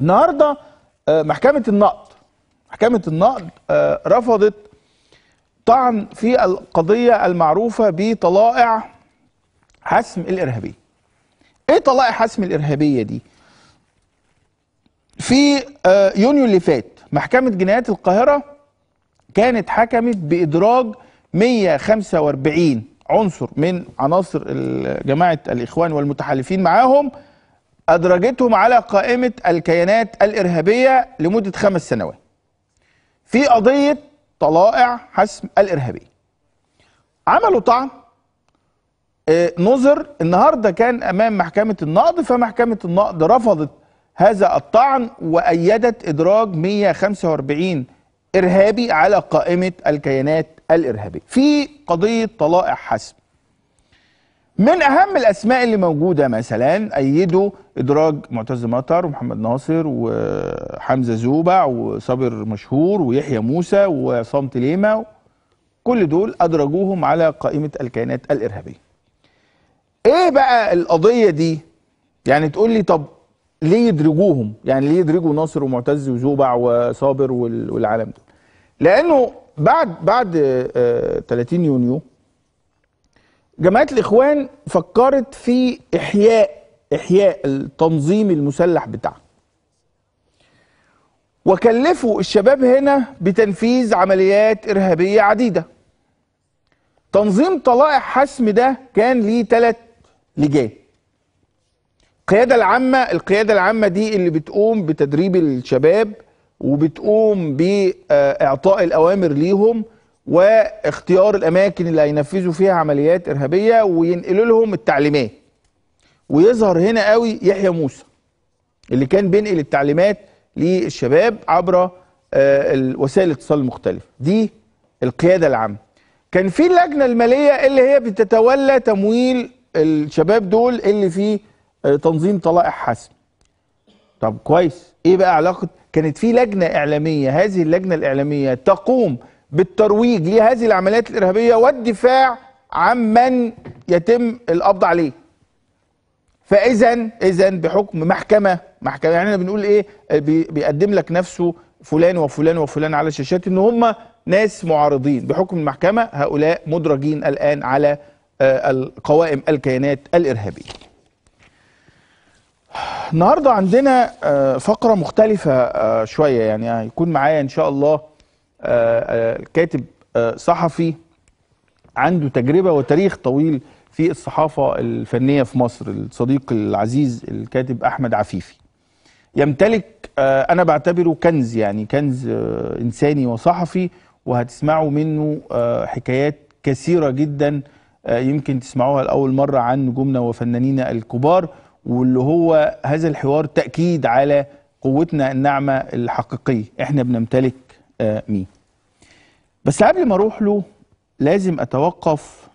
النهارده آه، محكمه النقد محكمه النقد آه، رفضت طعن في القضيه المعروفه بطلائع حسم الارهابيه ايه طلائع حسم الارهابيه دي في آه، يونيو اللي فات محكمه جنايات القاهره كانت حكمت بادراج 145 عنصر من عناصر جماعه الاخوان والمتحالفين معاهم أدرجتهم على قائمة الكيانات الإرهابية لمدة خمس سنوات في قضية طلائع حسم الإرهابية عملوا طعن آه، نظر النهارده كان امام محكمه النقض فمحكمه النقض رفضت هذا الطعن وايدت ادراج 145 ارهابي على قائمه الكيانات الارهابيه في قضيه طلائع حسم من اهم الاسماء اللي موجوده مثلا ايدوا ادراج معتز مطر ومحمد ناصر وحمزه زوبع وصابر مشهور ويحيى موسى وعصام تليما كل دول ادرجوهم على قائمه الكيانات الارهابيه. ايه بقى القضيه دي؟ يعني تقول لي طب ليه يدرجوهم؟ يعني ليه يدرجوا ناصر ومعتز وزوبع وصابر والعالم دول؟ لانه بعد بعد 30 آه، يونيو جماعه الاخوان فكرت في احياء احياء التنظيم المسلح بتاعها وكلفوا الشباب هنا بتنفيذ عمليات ارهابيه عديده تنظيم طلائع حسم ده كان ليه ثلاث لجان القياده العامه القياده العامه دي اللي بتقوم بتدريب الشباب وبتقوم باعطاء الاوامر ليهم واختيار الاماكن اللي هينفذوا فيها عمليات ارهابيه وينقلوا لهم التعليمات ويظهر هنا قوي يحيى موسى اللي كان بينقل التعليمات للشباب عبر آه، وسائل الاتصال المختلفه دي القياده العامه كان في اللجنه الماليه اللي هي بتتولى تمويل الشباب دول اللي في آه، تنظيم طلائع حسن طب كويس ايه بقى علاقه كانت في لجنه اعلاميه هذه اللجنه الاعلاميه تقوم بالترويج لهذه العمليات الارهابيه والدفاع عمن يتم القبض عليه. فاذا اذا بحكم محكمه محكمه يعني احنا بنقول ايه بيقدم لك نفسه فلان وفلان وفلان على الشاشات ان هم ناس معارضين بحكم المحكمه هؤلاء مدرجين الان على آه، القوائم الكيانات الارهابيه. النهارده عندنا آه، فقره مختلفه آه، شويه يعني هيكون معايا ان شاء الله كاتب آه، صحفي عنده تجربه وتاريخ طويل في الصحافه الفنيه في مصر الصديق العزيز الكاتب احمد عفيفي يمتلك آه، انا بعتبره كنز يعني كنز آه، انساني وصحفي وهتسمعوا منه حكايات كثيره جدا يمكن تسمعوها لاول مره عن نجومنا وفنانينا الكبار واللي هو هذا الحوار تاكيد على قوتنا الناعمه الحقيقيه احنا بنمتلك مين بس قبل ما اروح له لازم اتوقف